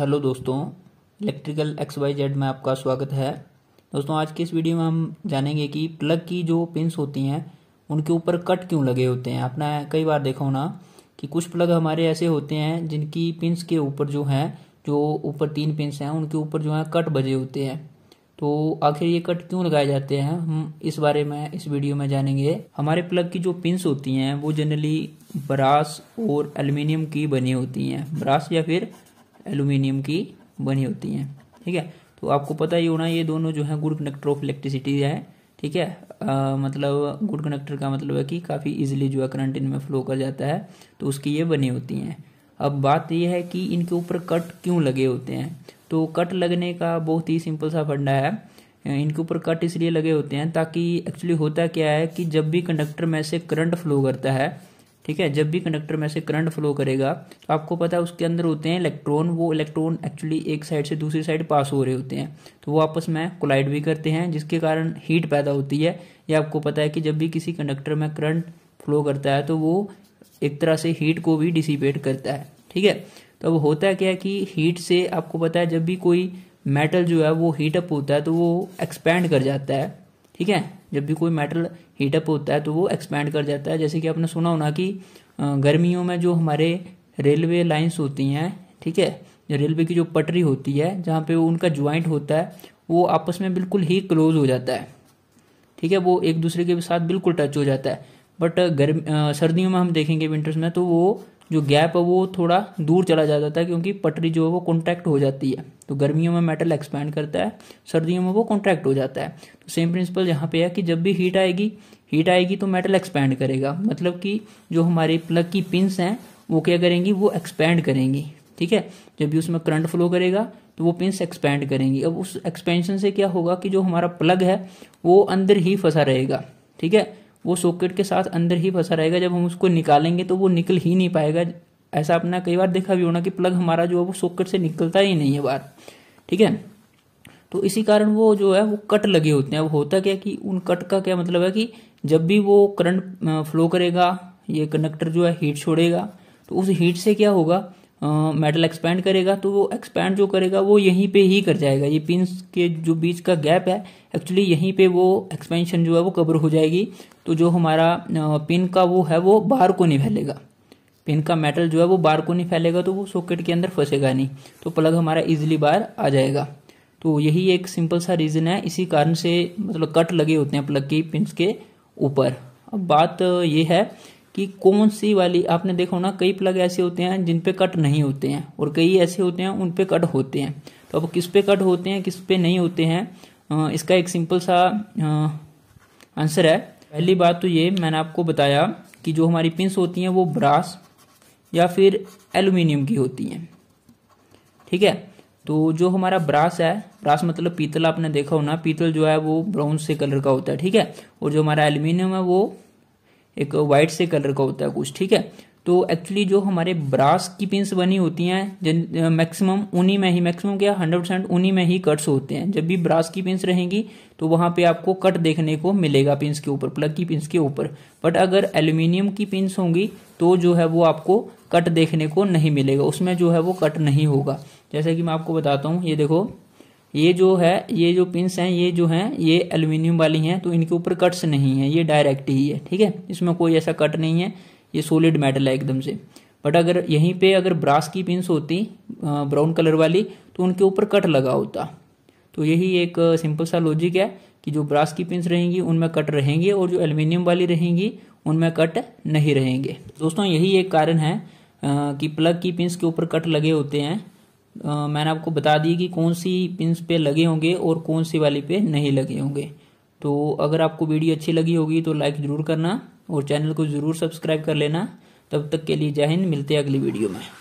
hello दोस्तों electrical x Y Z में आपका स्वागत है दोस्तों आज के इस वीडियो में हम जानेंगे कि प्लग की जो पिंस होती हैं उनके ऊपर कट क्यों लगे होते हैं आपने कई बार देखा होना कि कुछ प्लग हमारे ऐसे होते हैं जिनकी पिंस के ऊपर जो हैं जो ऊपर तीन पिंस हैं उनके ऊपर जो है कट बजे होते हैं तो आखिर ये कट क्यों लगाए जाते हैं हम इस बारे में इस वीडियो में जानेंगे हमारे प्लग की जो पिंस होती हैं वो जनरली ब्रास और एल्युमिनियम की बनी होती हैं ब्रास या फिर एल्यूमिनियम की बनी होती हैं ठीक है तो आपको पता ही होना ये दोनों जो है गुड कनेक्टर ऑफ इलेक्ट्रिसिटी है ठीक है आ, मतलब गुड कनेक्टर का मतलब है कि काफ़ी इजीली जो है करंट इनमें फ्लो कर जाता है तो उसकी ये बनी होती हैं अब बात यह है कि इनके ऊपर कट क्यों लगे होते हैं तो कट लगने का बहुत ही सिंपल सा फंडा है इनके ऊपर कट इसलिए लगे होते हैं ताकि एक्चुअली होता क्या है कि जब भी कंडक्टर में से करंट फ्लो करता है ठीक है जब भी कंडक्टर में से करंट फ्लो करेगा तो आपको पता है उसके अंदर होते हैं इलेक्ट्रॉन वो इलेक्ट्रॉन एक्चुअली एक साइड से दूसरी साइड पास हो रहे होते हैं तो वो आपस में कोलाइड भी करते हैं जिसके कारण हीट पैदा होती है या आपको पता है कि जब भी किसी कंडक्टर में करंट फ्लो करता है तो वो एक तरह से हीट को भी डिसिपेट करता है ठीक है तो अब होता क्या कि हीट से आपको पता है जब भी कोई मेटल जो है वो हीटअप होता है तो वो एक्सपैंड कर जाता है ठीक है जब भी कोई मेटल हीटअप होता है तो वो एक्सपैंड कर जाता है जैसे कि आपने सुना होना कि गर्मियों में जो हमारे रेलवे लाइन्स होती हैं ठीक है रेलवे की जो पटरी होती है जहाँ पे वो उनका ज्वाइंट होता है वो आपस में बिल्कुल ही क्लोज हो जाता है ठीक है वो एक दूसरे के साथ बिल्कुल टच हो जाता है बट गर्म सर्दियों में हम देखेंगे विंटर्स में तो वो जो गैप है वो थोड़ा दूर चला जाता है क्योंकि पटरी जो है वो कॉन्टैक्ट हो जाती है तो गर्मियों में मेटल एक्सपैंड करता है सर्दियों में वो कॉन्ट्रैक्ट हो जाता है तो सेम प्रिंसिपल यहाँ पे है कि जब भी हीट आएगी हीट आएगी तो मेटल एक्सपैंड करेगा मतलब कि जो हमारे प्लग की पिंस हैं वो क्या करेंगी वो एक्सपैंड करेंगी ठीक है जब भी उसमें करंट फ्लो करेगा तो वो पिंस एक्सपैंड करेंगी अब उस एक्सपेंशन से क्या होगा कि जो हमारा प्लग है वो अंदर ही फंसा रहेगा ठीक है वो सॉकेट के साथ अंदर ही फंसा रहेगा जब हम उसको निकालेंगे तो वो निकल ही नहीं पाएगा ऐसा आपने कई बार देखा भी होना कि प्लग हमारा जो है वो सॉकेट से निकलता ही नहीं है बाहर ठीक है तो इसी कारण वो जो है वो कट लगे होते हैं अब होता क्या कि उन कट का क्या मतलब है कि जब भी वो करंट फ्लो करेगा ये कंडक्टर जो है हीट छोड़ेगा तो उस हीट से क्या होगा मेटल एक्सपैंड करेगा तो वो एक्सपैंड जो करेगा वो यहीं पे ही कर जाएगा ये पिन के जो बीच का गैप है एक्चुअली यहीं पे वो एक्सपेंशन जो है वो कवर हो जाएगी तो जो हमारा पिन का वो है वो बाहर को नहीं फैलेगा पिन का मेटल जो है वो बार को नहीं फैलेगा तो वो सॉकेट के अंदर फंसेगा नहीं तो प्लग हमारा इजिली बाहर आ जाएगा तो यही एक सिंपल सा रीज़न है इसी कारण से मतलब कट लगे होते हैं प्लग की पिन के ऊपर अब बात ये है कि कौन सी वाली आपने देखो ना कई प्लग ऐसे होते हैं जिन पे कट नहीं होते हैं और कई ऐसे होते हैं उन पे कट होते हैं तो अब किस पे कट होते हैं किस पे नहीं होते हैं इसका एक सिंपल सा आंसर है पहली बात तो ये मैंने आपको बताया कि जो हमारी पिंस होती हैं वो ब्रास या फिर एल्यूमिनियम की होती हैं ठीक है तो जो हमारा ब्रास है ब्रास मतलब पीतल आपने देखा हो ना पीतल जो है वो ब्राउन से कलर का होता है ठीक है और जो हमारा एल्यूमिनियम है वो एक वाइट से कलर का होता है कुछ ठीक है तो एक्चुअली जो हमारे ब्रास की पिंस बनी होती हैं मैक्सिमम उन्हीं में ही मैक्सिमम क्या हंड्रेड परसेंट उन्हीं में ही कट्स होते हैं जब भी ब्रास की पिंस रहेंगी तो वहां पे आपको कट देखने को मिलेगा पिंस के ऊपर प्लग की पिंस के ऊपर बट अगर एल्यूमिनियम की पिंस होंगी तो जो है वो आपको कट देखने को नहीं मिलेगा उसमें जो है वो कट नहीं होगा जैसे कि मैं आपको बताता हूँ ये देखो ये जो है ये जो पिंस हैं ये जो हैं ये एल्यूमिनियम वाली हैं तो इनके ऊपर कट्स नहीं है ये डायरेक्ट ही है ठीक है इसमें कोई ऐसा कट नहीं है ये सोलिड मेटल है एकदम से बट अगर यहीं पे अगर ब्रास की पिंस होती ब्राउन कलर वाली तो उनके ऊपर कट लगा होता तो यही एक सिंपल सा लॉजिक है कि जो ब्रास की पिंस रहेंगी उनमें कट रहेंगे और जो एल्युमिनियम वाली रहेंगी उनमें कट नहीं रहेंगे दोस्तों यही एक कारण है कि प्लग की पिंस के ऊपर कट लगे होते हैं मैंने आपको बता दी कि कौन सी पिंस पे लगे होंगे और कौन सी वाली पे नहीं लगे होंगे तो अगर आपको वीडियो अच्छी लगी होगी तो लाइक ज़रूर करना और चैनल को ज़रूर सब्सक्राइब कर लेना तब तक के लिए जय हिंद मिलते हैं अगली वीडियो में